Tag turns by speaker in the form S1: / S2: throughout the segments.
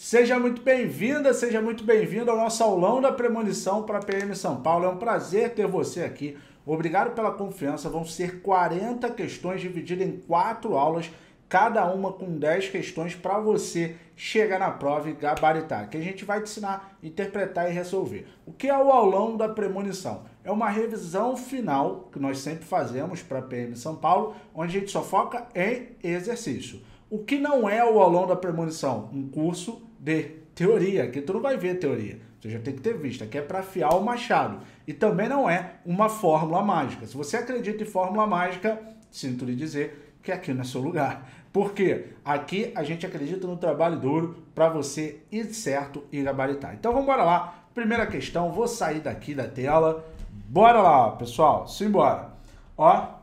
S1: Seja muito bem-vinda, seja muito bem-vindo ao nosso aulão da premonição para a PM São Paulo. É um prazer ter você aqui. Obrigado pela confiança. Vão ser 40 questões divididas em quatro aulas, cada uma com 10 questões para você chegar na prova e gabaritar, que a gente vai te ensinar, interpretar e resolver. O que é o aulão da premonição? É uma revisão final que nós sempre fazemos para a PM São Paulo, onde a gente só foca em exercício. O que não é o aulão da premonição? Um curso de Teoria, que tu não vai ver teoria. Você já tem que ter visto. Aqui é para afiar o machado. E também não é uma fórmula mágica. Se você acredita em fórmula mágica, sinto lhe dizer que aqui não é seu lugar. Porque aqui a gente acredita no trabalho duro para você ir certo e gabaritar. Então vamos embora lá. Primeira questão, vou sair daqui da tela. Bora lá, pessoal. Simbora. Ó,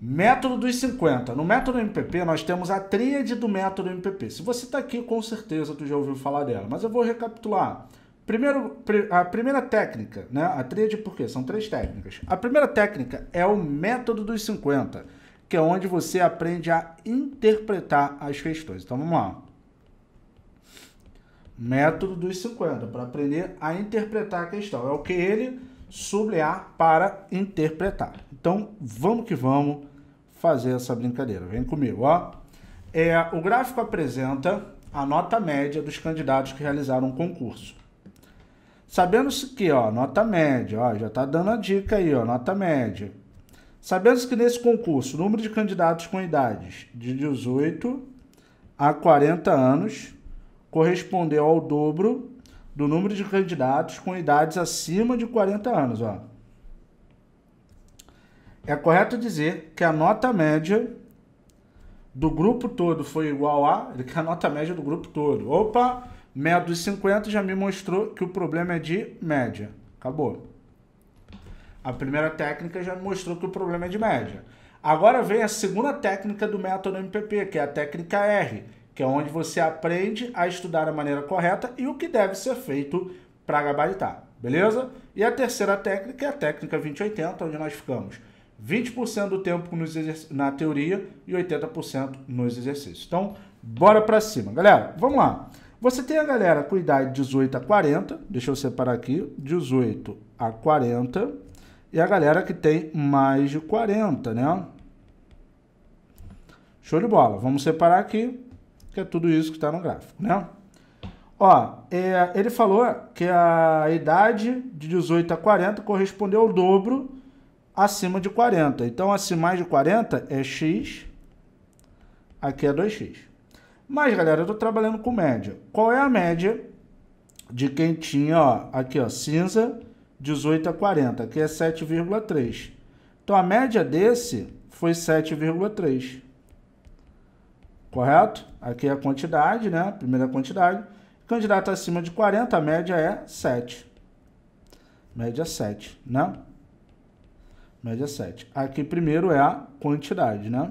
S1: Método dos 50. No método MPP, nós temos a tríade do método MPP. Se você está aqui, com certeza tu já ouviu falar dela, mas eu vou recapitular. Primeiro, a primeira técnica, né? A tríade por quê? São três técnicas. A primeira técnica é o método dos 50, que é onde você aprende a interpretar as questões. Então vamos lá. Método dos 50, para aprender a interpretar a questão. É o que ele sublinhar para interpretar. Então, vamos que vamos fazer essa brincadeira. Vem comigo, ó. É, o gráfico apresenta a nota média dos candidatos que realizaram o um concurso. Sabendo-se que, ó, nota média, ó, já está dando a dica aí, ó, nota média. Sabendo-se que nesse concurso, o número de candidatos com idades de 18 a 40 anos correspondeu ao dobro do número de candidatos com idades acima de 40 anos, ó. É correto dizer que a nota média do grupo todo foi igual a, ele quer a nota média do grupo todo. Opa, média dos 50 já me mostrou que o problema é de média. Acabou. A primeira técnica já me mostrou que o problema é de média. Agora vem a segunda técnica do método MPP, que é a técnica R, que é onde você aprende a estudar a maneira correta e o que deve ser feito para gabaritar, beleza? E a terceira técnica é a técnica 2080, onde nós ficamos 20% do tempo nos na teoria e 80% nos exercícios. Então, bora para cima. Galera, vamos lá. Você tem a galera com idade de 18 a 40, deixa eu separar aqui, 18 a 40, e a galera que tem mais de 40, né? Show de bola. Vamos separar aqui, que é tudo isso que está no gráfico, né? Ó, é, ele falou que a idade de 18 a 40 correspondeu ao dobro acima de 40. Então, assim, mais de 40 é x, aqui é 2x. Mas, galera, eu estou trabalhando com média. Qual é a média de quem tinha, ó, aqui, ó, cinza, 18 a 40, aqui é 7,3. Então, a média desse foi 7,3. Correto? Aqui é a quantidade, né? Primeira quantidade. Candidato acima de 40, a média é 7. Média 7, né? Média 7. Aqui primeiro é a quantidade, né?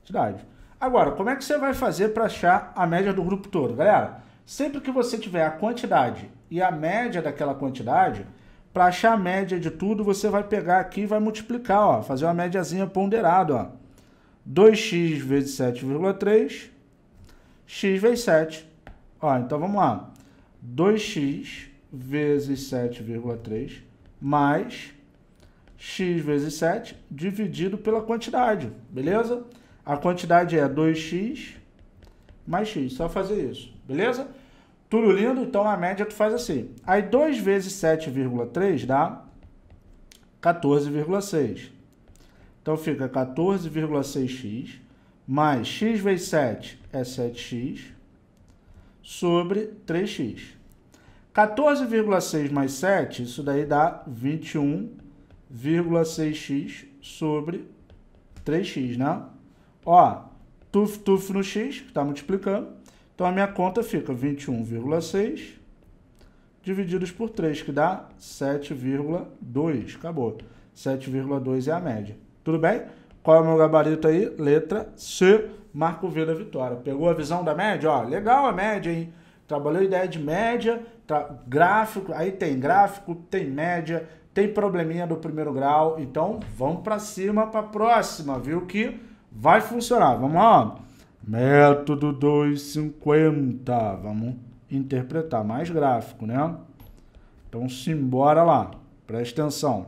S1: Quantidade. Agora, como é que você vai fazer para achar a média do grupo todo? Galera, sempre que você tiver a quantidade e a média daquela quantidade, para achar a média de tudo, você vai pegar aqui e vai multiplicar, ó, fazer uma médiazinha ponderada, ó. 2x vezes 7,3, x vezes 7. Ó, então vamos lá. 2x vezes 7,3 mais x vezes 7 dividido pela quantidade, beleza? A quantidade é 2x mais x, só fazer isso, beleza? Tudo lindo, então a média tu faz assim. Aí 2 vezes 7,3 dá 14,6. Então fica 14,6x mais x vezes 7 é 7x sobre 3x. 14,6 mais 7, isso daí dá 21 0,6x sobre 3x, né? Ó, tuf, tuf no x, que está multiplicando. Então, a minha conta fica 21,6 divididos por 3, que dá 7,2. Acabou. 7,2 é a média. Tudo bem? Qual é o meu gabarito aí? Letra C. Marco V da vitória. Pegou a visão da média? Ó, legal a média, hein? Trabalhou ideia de média, tra... gráfico, aí tem gráfico, tem média, tem probleminha do primeiro grau. Então vamos para cima para próxima, viu que vai funcionar. Vamos lá. Método 250. Vamos interpretar mais gráfico, né? Então simbora lá. Presta atenção.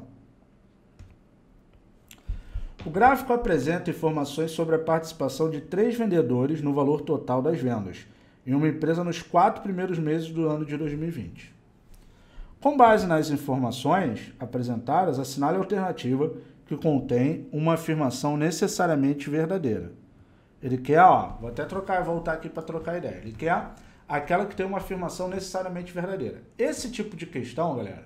S1: O gráfico apresenta informações sobre a participação de três vendedores no valor total das vendas em uma empresa nos quatro primeiros meses do ano de 2020. Com base nas informações apresentadas, assinale é a alternativa que contém uma afirmação necessariamente verdadeira. Ele quer, ó, vou até trocar e voltar aqui para trocar ideia. Ele quer aquela que tem uma afirmação necessariamente verdadeira. Esse tipo de questão, galera,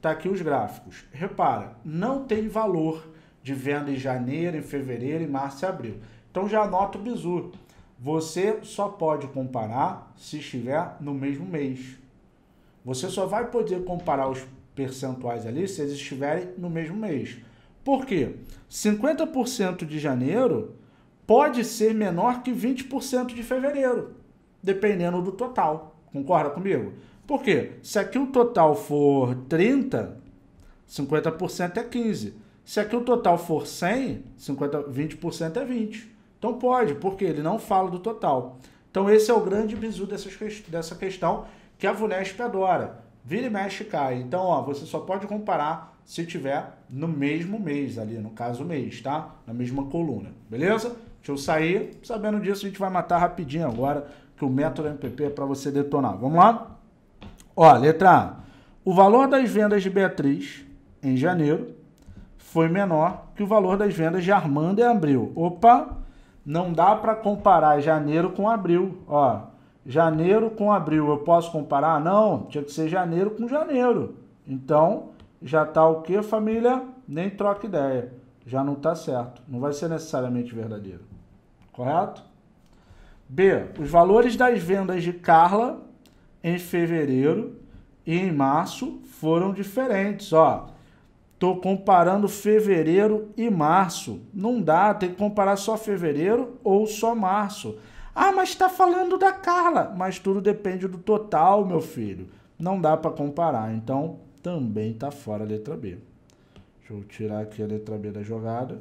S1: tá aqui os gráficos. Repara, não tem valor de venda em janeiro, em fevereiro, em março e abril. Então já anota o bizu. Você só pode comparar se estiver no mesmo mês. Você só vai poder comparar os percentuais ali se eles estiverem no mesmo mês. Por quê? 50% de janeiro pode ser menor que 20% de fevereiro, dependendo do total. Concorda comigo? Por quê? Se aqui o total for 30, 50% é 15. Se aqui o total for 100, 50, 20% é 20. Então pode, porque ele não fala do total. Então esse é o grande bizu dessas, dessa questão que a Vunesp adora. Vira e mexe cai. Então, ó, você só pode comparar se tiver no mesmo mês ali, no caso mês, tá? Na mesma coluna, beleza? Deixa eu sair. Sabendo disso, a gente vai matar rapidinho agora, que o método MPP é para você detonar. Vamos lá? Ó, letra A. O valor das vendas de Beatriz em janeiro foi menor que o valor das vendas de Armando em abril. Opa! não dá para comparar janeiro com abril. Ó, janeiro com abril, eu posso comparar? Não, tinha que ser janeiro com janeiro. Então, já tá o que, família? Nem troca ideia. Já não tá certo. Não vai ser necessariamente verdadeiro. Correto? B. Os valores das vendas de Carla em fevereiro e em março foram diferentes. Ó, Estou comparando fevereiro e março. Não dá, tem que comparar só fevereiro ou só março. Ah, mas está falando da Carla. Mas tudo depende do total, meu filho. Não dá para comparar. Então, também está fora a letra B. Deixa eu tirar aqui a letra B da jogada.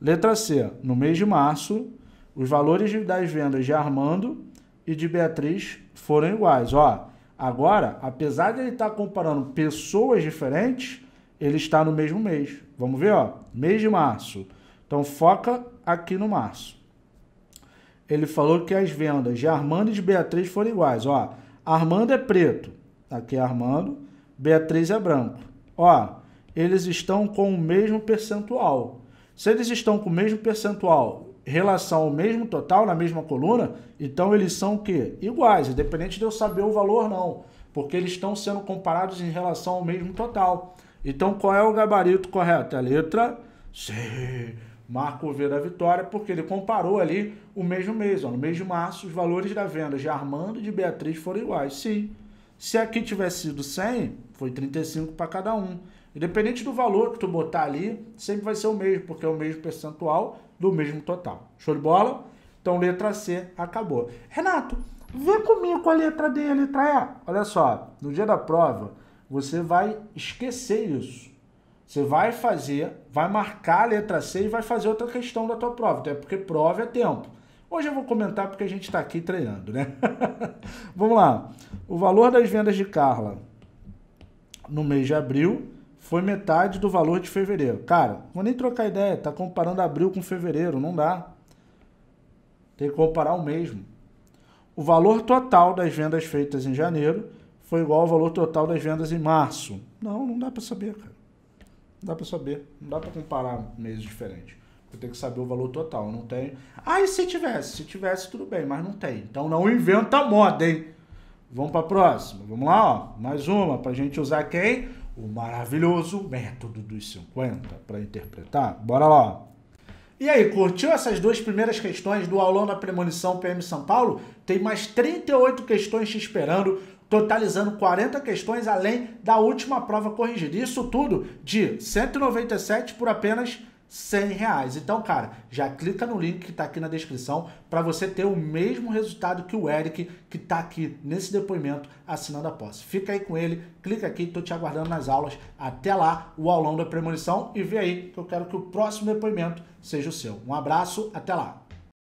S1: Letra C. No mês de março, os valores das vendas de Armando e de Beatriz foram iguais. Ó, agora, apesar de ele estar tá comparando pessoas diferentes ele está no mesmo mês. Vamos ver, ó, mês de março. Então foca aqui no março. Ele falou que as vendas de Armando e de Beatriz foram iguais, ó. Armando é preto, aqui é Armando, Beatriz é branco. Ó, eles estão com o mesmo percentual. Se eles estão com o mesmo percentual em relação ao mesmo total na mesma coluna, então eles são o quê? Iguais, independente de eu saber o valor não, porque eles estão sendo comparados em relação ao mesmo total. Então, qual é o gabarito correto? É a letra C. Marco da Vitória, porque ele comparou ali o mesmo mês. Ó. No mês de março, os valores da venda de Armando e de Beatriz foram iguais. Sim. Se aqui tivesse sido 100, foi 35 para cada um. Independente do valor que tu botar ali, sempre vai ser o mesmo, porque é o mesmo percentual do mesmo total. Show de bola? Então, letra C acabou. Renato, vê comigo é a letra D e a letra E. Olha só, no dia da prova você vai esquecer isso. Você vai fazer, vai marcar a letra C e vai fazer outra questão da tua prova. Até então, é porque prova é tempo. Hoje eu vou comentar porque a gente está aqui treinando, né? Vamos lá. O valor das vendas de Carla no mês de abril foi metade do valor de fevereiro. Cara, vou nem trocar ideia, tá comparando abril com fevereiro, não dá. Tem que comparar o mesmo. O valor total das vendas feitas em janeiro foi igual ao valor total das vendas em março. Não, não dá para saber, cara. Não dá para saber. Não dá para comparar meses diferentes. Eu tenho que saber o valor total. Não tem. Ah, e se tivesse? Se tivesse, tudo bem, mas não tem. Então não inventa moda, hein? Vamos para a próxima. Vamos lá, ó. Mais uma para gente usar quem? O maravilhoso método dos 50 para interpretar. Bora lá. E aí, curtiu essas duas primeiras questões do aulão da premonição PM São Paulo? Tem mais 38 questões te esperando totalizando 40 questões além da última prova corrigida. Isso tudo de 197 por apenas 100 reais. Então, cara, já clica no link que está aqui na descrição para você ter o mesmo resultado que o Eric, que está aqui nesse depoimento assinando a posse. Fica aí com ele, clica aqui, estou te aguardando nas aulas. Até lá, o aulão da premonição e vê aí que eu quero que o próximo depoimento seja o seu. Um abraço, até lá!